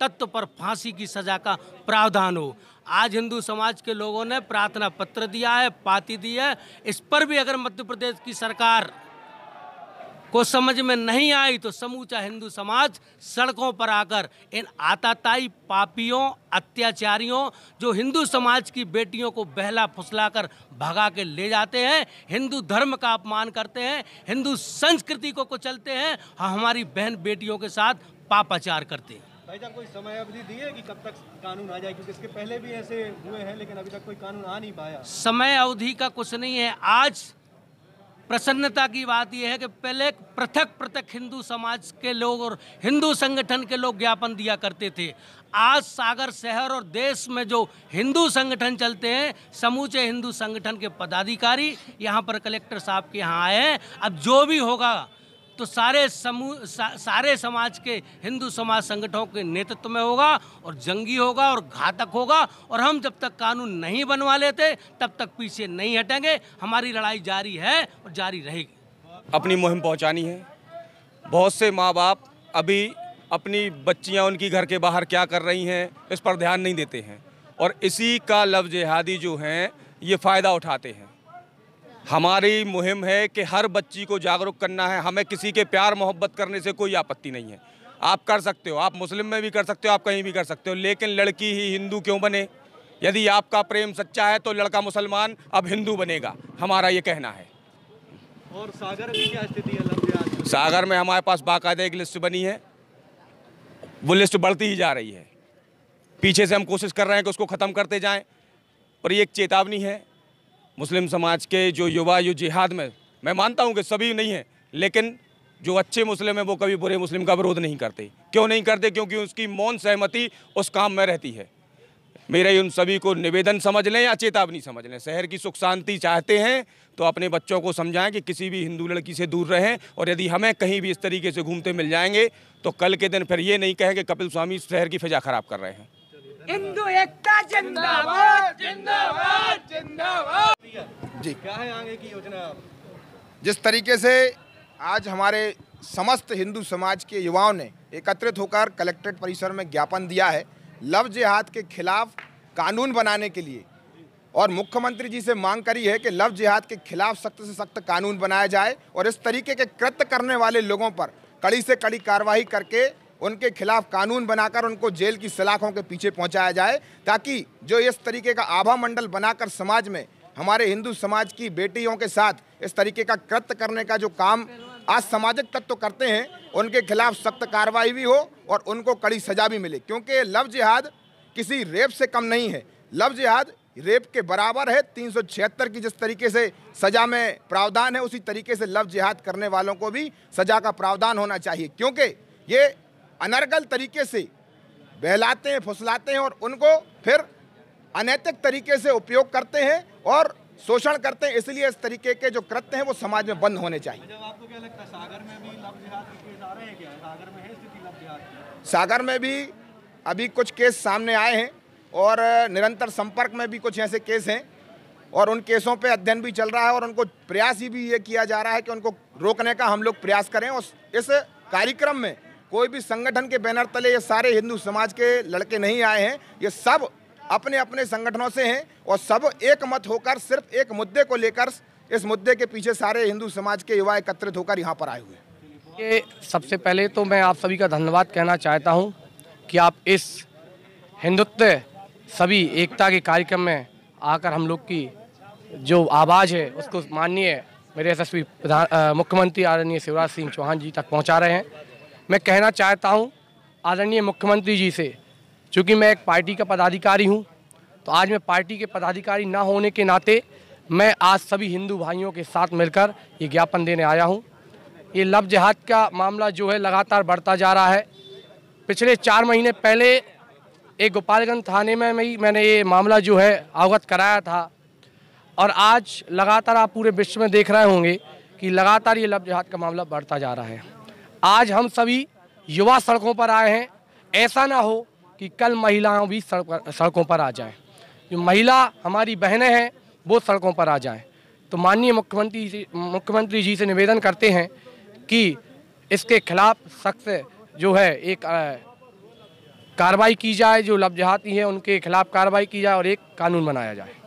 तत्व पर फांसी की सजा का प्रावधान हो आज हिंदू समाज के लोगों ने प्रार्थना पत्र दिया है पाती दी है इस पर भी अगर मध्य प्रदेश की सरकार को समझ में नहीं आई तो समूचा हिंदू समाज सड़कों पर आकर इन आताताई पापियों अत्याचारियों जो हिंदू समाज की बेटियों को बहला फुसला कर भगा के ले जाते हैं हिंदू धर्म का अपमान करते हैं हिंदू संस्कृति को कुचलते हैं हाँ, हमारी बहन बेटियों के साथ पापाचार करते हैं भाई साहब कोई समय अवधि दी है कि कब तक कानून आ जाए क्योंकि इसके पहले भी ऐसे हुए हैं लेकिन अभी तक कोई कानून आ नहीं पाया समय अवधि का कुछ नहीं है आज प्रसन्नता की बात यह है कि पहले पृथक पृथक हिंदू समाज के लोग और हिंदू संगठन के लोग ज्ञापन दिया करते थे आज सागर शहर और देश में जो हिंदू संगठन चलते हैं समूचे हिंदू संगठन के पदाधिकारी यहाँ पर कलेक्टर साहब के यहाँ आए हैं अब जो भी होगा तो सारे समूह सा, सारे समाज के हिंदू समाज संगठनों के नेतृत्व में होगा और जंगी होगा और घातक होगा और हम जब तक कानून नहीं बनवा लेते तब तक पीछे नहीं हटेंगे हमारी लड़ाई जारी है और जारी रहेगी अपनी मुहिम पहुंचानी है बहुत से माँ बाप अभी अपनी बच्चियाँ उनकी घर के बाहर क्या कर रही हैं इस पर ध्यान नहीं देते हैं और इसी का लव जिहादी जो हैं ये फ़ायदा उठाते हैं हमारी मुहिम है कि हर बच्ची को जागरूक करना है हमें किसी के प्यार मोहब्बत करने से कोई आपत्ति नहीं है आप कर सकते हो आप मुस्लिम में भी कर सकते हो आप कहीं भी कर सकते हो लेकिन लड़की ही हिंदू क्यों बने यदि आपका प्रेम सच्चा है तो लड़का मुसलमान अब हिंदू बनेगा हमारा ये कहना है और सागर में क्या स्थिति है सागर में हमारे पास बाकायदा एक लिस्ट बनी है वो लिस्ट बढ़ती ही जा रही है पीछे से हम कोशिश कर रहे हैं कि उसको ख़त्म करते जाएं पर ये एक चेतावनी है मुस्लिम समाज के जो युवा जो जिहाद में मैं मानता हूँ कि सभी नहीं है लेकिन जो अच्छे मुस्लिम हैं वो कभी बुरे मुस्लिम का विरोध नहीं करते क्यों नहीं करते क्योंकि उसकी मौन सहमति उस काम में रहती है मेरे उन सभी को निवेदन समझ लें या चेतावनी समझ लें शहर की सुख शांति चाहते हैं तो अपने बच्चों को समझाएं कि किसी भी हिंदू लड़की से दूर रहें और यदि हमें कहीं भी इस तरीके से घूमते मिल जाएंगे तो कल के दिन फिर ये नहीं कहें कि कपिल स्वामी शहर की फिजा खराब कर रहे हैं जी क्या है आगे की योजना जिस तरीके से आज हमारे समस्त हिंदू समाज के युवाओं ने एकत्रित होकर कलेक्ट्रेट परिसर में ज्ञापन दिया है लव जिहाद के खिलाफ कानून बनाने के लिए और मुख्यमंत्री जी से मांग करी है कि लव जिहाद के खिलाफ सख्त से सख्त कानून बनाया जाए और इस तरीके के कृत्य करने वाले लोगों पर कड़ी से कड़ी कार्रवाई करके उनके खिलाफ कानून बनाकर उनको जेल की सलाखों के पीछे पहुंचाया जाए ताकि जो इस तरीके का आभा मंडल बनाकर समाज में हमारे हिंदू समाज की बेटियों के साथ इस तरीके का कृत्य करने का जो काम आज सामाजिक तत्व करते हैं उनके खिलाफ सख्त कार्रवाई भी हो और उनको कड़ी सजा भी मिले क्योंकि लव जिहाद किसी रेप से कम नहीं है लव जिहाद रेप के बराबर है तीन की जिस तरीके से सजा में प्रावधान है उसी तरीके से लव जिहाद करने वालों को भी सजा का प्रावधान होना चाहिए क्योंकि ये अनर्गल तरीके से बहलाते हैं फुसलाते हैं और उनको फिर अनैतिक तरीके से उपयोग करते हैं और शोषण करते हैं इसलिए इस तरीके के जो कृत्य हैं वो समाज में बंद होने चाहिए आपको क्या लगता है सागर में भी लव जिहाद के केस आ रहे हैं क्या सागर में है स्थिति लव जिहाद की सागर में भी अभी कुछ केस सामने आए हैं और निरंतर संपर्क में भी कुछ ऐसे केस हैं और उन केसों पे अध्ययन भी चल रहा है और उनको प्रयास ही भी ये किया जा रहा है कि उनको रोकने का हम लोग प्रयास करें और इस कार्यक्रम में कोई भी संगठन के बैनर तले ये सारे हिंदू समाज के लड़के नहीं आए हैं ये सब अपने अपने संगठनों से हैं और सब एक मत होकर सिर्फ एक मुद्दे को लेकर इस मुद्दे के पीछे सारे हिंदू समाज के युवा एकत्रित होकर यहाँ पर आए हुए हैं ये सबसे पहले तो मैं आप सभी का धन्यवाद कहना चाहता हूँ कि आप इस हिंदुत्व सभी एकता के कार्यक्रम में आकर हम लोग की जो आवाज़ है उसको माननीय मेरे यशस्वी प्रधान मुख्यमंत्री आदरणीय शिवराज सिंह चौहान जी तक पहुँचा रहे हैं मैं कहना चाहता हूँ आदरणीय मुख्यमंत्री जी से चूँकि मैं एक पार्टी का पदाधिकारी हूँ तो आज मैं पार्टी के पदाधिकारी ना होने के नाते मैं आज सभी हिंदू भाइयों के साथ मिलकर ये ज्ञापन देने आया हूँ ये लव जहाद का मामला जो है लगातार बढ़ता जा रहा है पिछले चार महीने पहले एक गोपालगंज थाने में ही मैंने ये मामला जो है अवगत कराया था और आज लगातार आप पूरे विश्व में देख रहे होंगे कि लगातार ये लव जहाद का मामला बढ़ता जा रहा है आज हम सभी युवा सड़कों पर आए हैं ऐसा ना हो कि कल महिलाओं भी सड़कों पर आ जाएं जो महिला हमारी बहनें हैं वो सड़कों पर आ जाएं तो माननीय मुख्यमंत्री मुख्यमंत्री जी से निवेदन करते हैं कि इसके खिलाफ सख्त जो है एक कार्रवाई की जाए जो लफ्जहाती हैं उनके खिलाफ कार्रवाई की जाए और एक कानून बनाया जाए